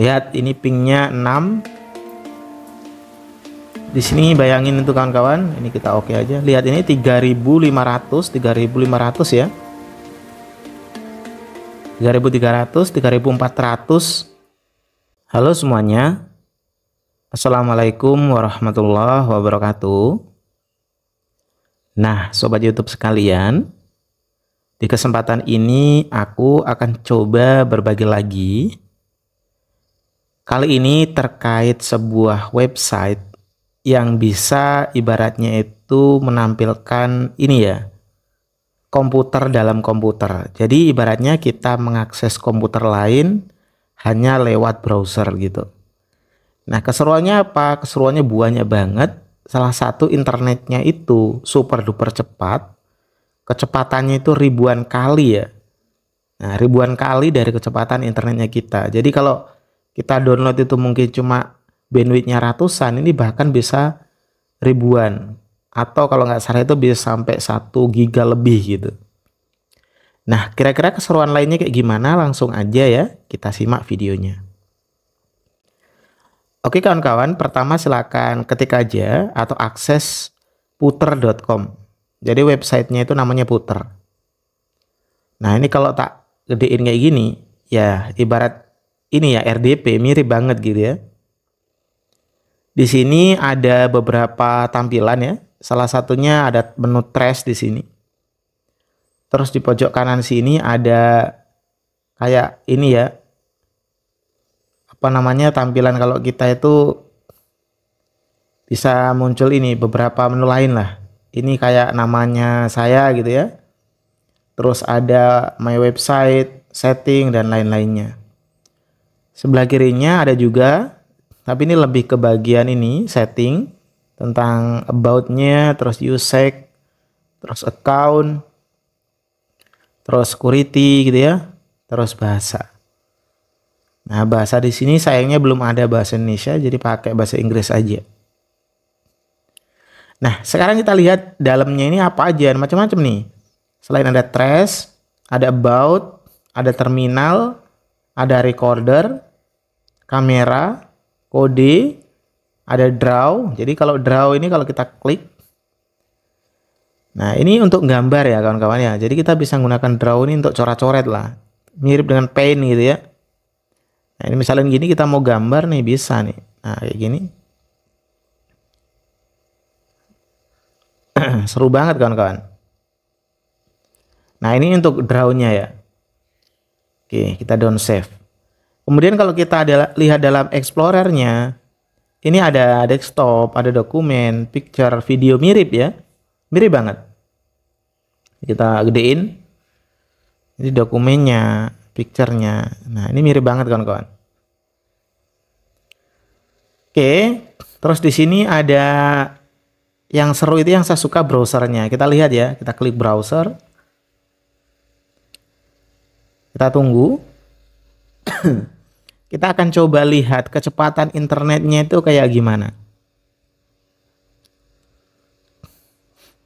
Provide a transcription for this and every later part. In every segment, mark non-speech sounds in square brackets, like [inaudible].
lihat ini pingnya 6 di sini bayangin itu kawan-kawan ini kita oke okay aja lihat ini 3500 3500 ya 3300 3400 halo semuanya Assalamualaikum warahmatullahi wabarakatuh Nah, sobat YouTube sekalian, di kesempatan ini aku akan coba berbagi lagi Kali ini terkait sebuah website yang bisa ibaratnya itu menampilkan ini ya, komputer dalam komputer. Jadi ibaratnya kita mengakses komputer lain hanya lewat browser gitu. Nah keseruannya apa? Keseruannya banyak banget. Salah satu internetnya itu super duper cepat. Kecepatannya itu ribuan kali ya. Nah, ribuan kali dari kecepatan internetnya kita. Jadi kalau kita download itu mungkin cuma bandwidthnya ratusan, ini bahkan bisa ribuan. Atau kalau nggak salah itu bisa sampai 1 giga lebih gitu. Nah, kira-kira keseruan lainnya kayak gimana? Langsung aja ya, kita simak videonya. Oke kawan-kawan, pertama silakan ketik aja atau akses puter.com. Jadi websitenya itu namanya puter. Nah ini kalau tak gedein kayak gini, ya ibarat ini ya RDP mirip banget gitu ya. Di sini ada beberapa tampilan ya. Salah satunya ada menu trash di sini. Terus di pojok kanan sini ada kayak ini ya. Apa namanya tampilan kalau kita itu bisa muncul ini beberapa menu lain lah. Ini kayak namanya saya gitu ya. Terus ada my website, setting dan lain-lainnya. Sebelah kirinya ada juga, tapi ini lebih ke bagian ini, setting, tentang about-nya, terus usage, terus account, terus security gitu ya, terus bahasa. Nah, bahasa di sini sayangnya belum ada bahasa Indonesia, jadi pakai bahasa Inggris aja. Nah, sekarang kita lihat dalamnya ini apa aja, macam-macam nih. Selain ada trace, ada about, ada terminal, ada recorder, kamera, kode, ada draw. Jadi kalau draw ini kalau kita klik Nah, ini untuk gambar ya kawan-kawan ya. Jadi kita bisa menggunakan draw ini untuk coret-coret lah. Mirip dengan paint gitu ya. Nah, ini misalnya gini kita mau gambar nih bisa nih. Nah, kayak gini. [clears throat] Seru banget kawan-kawan. Nah, ini untuk draw-nya ya. Oke, kita down save. Kemudian kalau kita ada, lihat dalam explorernya, ini ada desktop, ada dokumen, picture, video mirip ya. Mirip banget. Kita gedein. Ini dokumennya, picture-nya. Nah, ini mirip banget kawan-kawan. Oke, terus di sini ada yang seru itu yang saya suka browsernya. Kita lihat ya, kita klik browser. Kita tunggu. [coughs] kita akan coba lihat kecepatan internetnya itu kayak gimana.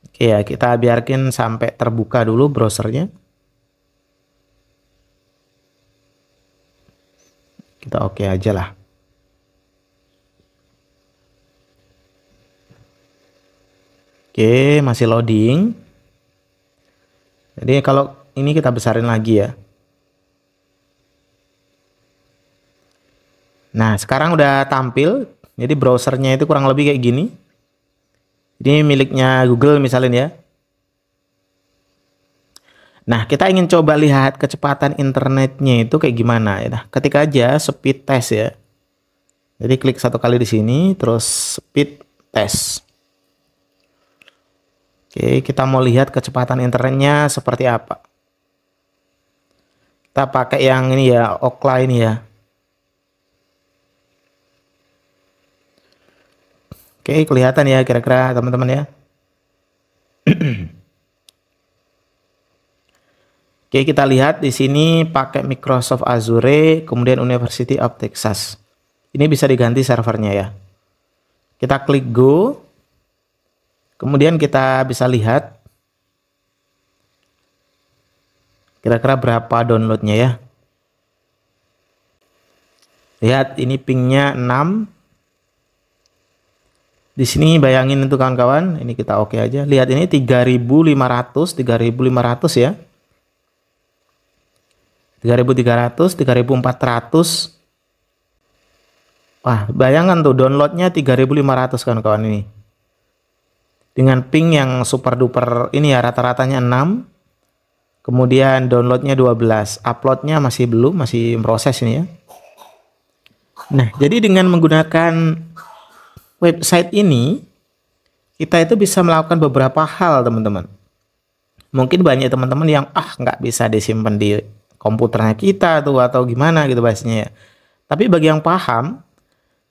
Oke ya, kita biarkan sampai terbuka dulu browsernya. Kita oke okay aja lah. Oke, masih loading. Jadi kalau ini kita besarin lagi ya. Nah, sekarang udah tampil. Jadi browsernya itu kurang lebih kayak gini. Ini miliknya Google misalnya ya. Nah, kita ingin coba lihat kecepatan internetnya itu kayak gimana ya. Nah, ketik aja speed test ya. Jadi klik satu kali di sini terus speed test. Oke, kita mau lihat kecepatan internetnya seperti apa. Kita pakai yang ini ya, Okla ini ya. Oke, kelihatan ya kira-kira teman-teman ya. [clears throat] Oke, kita lihat di sini pakai Microsoft Azure, kemudian University of Texas. Ini bisa diganti servernya ya. Kita klik go. Kemudian kita bisa lihat kira-kira berapa downloadnya ya. Lihat ini pingnya 6, di sini bayangin itu kawan-kawan, ini kita oke okay aja. Lihat ini 3500, 3500 ya. 3300, 3400. Wah, bayangan tuh downloadnya 3500 kawan-kawan ini. Dengan ping yang super duper ini ya rata-ratanya 6. Kemudian downloadnya 12, uploadnya masih belum, masih proses ini ya. Nah, jadi dengan menggunakan website ini kita itu bisa melakukan beberapa hal teman-teman. Mungkin banyak teman-teman yang ah nggak bisa disimpan di komputernya kita tuh atau gimana gitu bahasanya ya. Tapi bagi yang paham,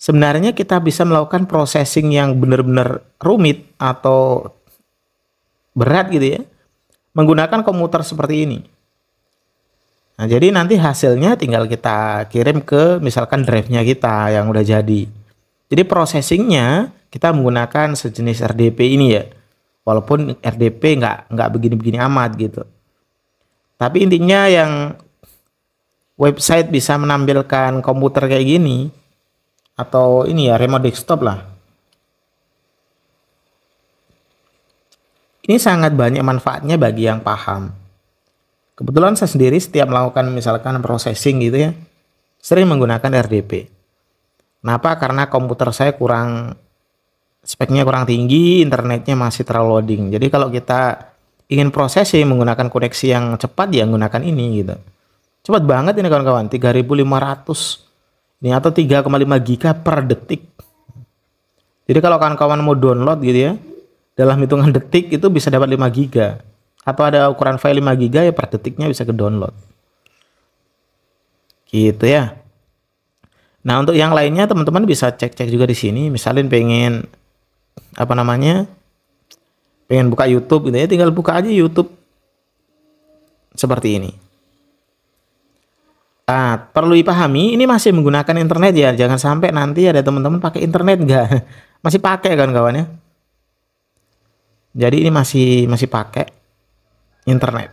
sebenarnya kita bisa melakukan processing yang benar-benar rumit atau berat gitu ya. Menggunakan komputer seperti ini. Nah, jadi nanti hasilnya tinggal kita kirim ke misalkan drive-nya kita yang udah jadi. Jadi processingnya kita menggunakan sejenis RDP ini ya. Walaupun RDP nggak nggak begini-begini amat gitu. Tapi intinya yang website bisa menampilkan komputer kayak gini atau ini ya remote desktop lah. Ini sangat banyak manfaatnya bagi yang paham. Kebetulan saya sendiri setiap melakukan misalkan processing gitu ya, sering menggunakan RDP. Kenapa? Karena komputer saya kurang speknya kurang tinggi, internetnya masih terlalu loading. Jadi kalau kita ingin prosesi menggunakan koneksi yang cepat ya gunakan ini gitu. Cepat banget ini kawan-kawan, 3500 ini atau 3,5 giga per detik. Jadi kalau kawan-kawan mau download gitu ya, dalam hitungan detik itu bisa dapat 5 giga. Atau ada ukuran file 5 giga ya per detiknya bisa ke download. Gitu ya. Nah, untuk yang lainnya teman-teman bisa cek-cek juga di sini. Misalnya pengen apa namanya? Pengen buka YouTube gitu ya, tinggal buka aja YouTube seperti ini. Nah, perlu dipahami, ini masih menggunakan internet ya. Jangan sampai nanti ada teman-teman pakai internet enggak. [laughs] Masih pakai kan kawannya? Jadi ini masih masih pakai internet.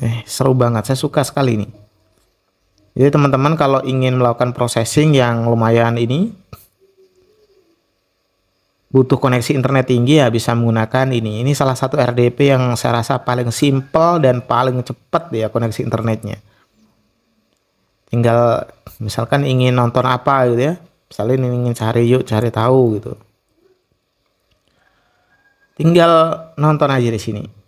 Eh, seru banget. Saya suka sekali ini. Jadi teman-teman kalau ingin melakukan processing yang lumayan ini butuh koneksi internet tinggi ya bisa menggunakan ini. Ini salah satu RDP yang saya rasa paling simple dan paling cepat ya koneksi internetnya. Tinggal misalkan ingin nonton apa gitu ya. Misalnya ingin cari yuk cari tahu gitu. Tinggal nonton aja di sini.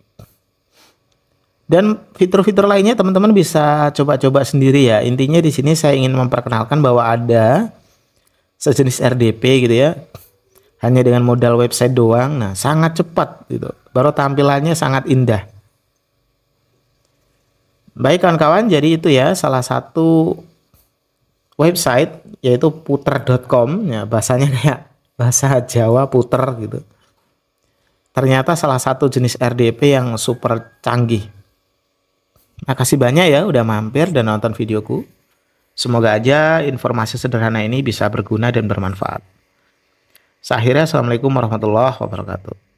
Dan fitur-fitur lainnya teman-teman bisa coba-coba sendiri ya. Intinya di sini saya ingin memperkenalkan bahwa ada sejenis RDP gitu ya. Hanya dengan modal website doang. Nah, sangat cepat gitu. Baru tampilannya sangat indah. Baik kawan-kawan, jadi itu ya salah satu website yaitu puter.com ya bahasanya kayak bahasa Jawa puter gitu. Ternyata salah satu jenis RDP yang super canggih. Makasih banyak ya udah mampir dan nonton videoku. Semoga aja informasi sederhana ini bisa berguna dan bermanfaat. Seakhirnya Assalamualaikum warahmatullahi wabarakatuh.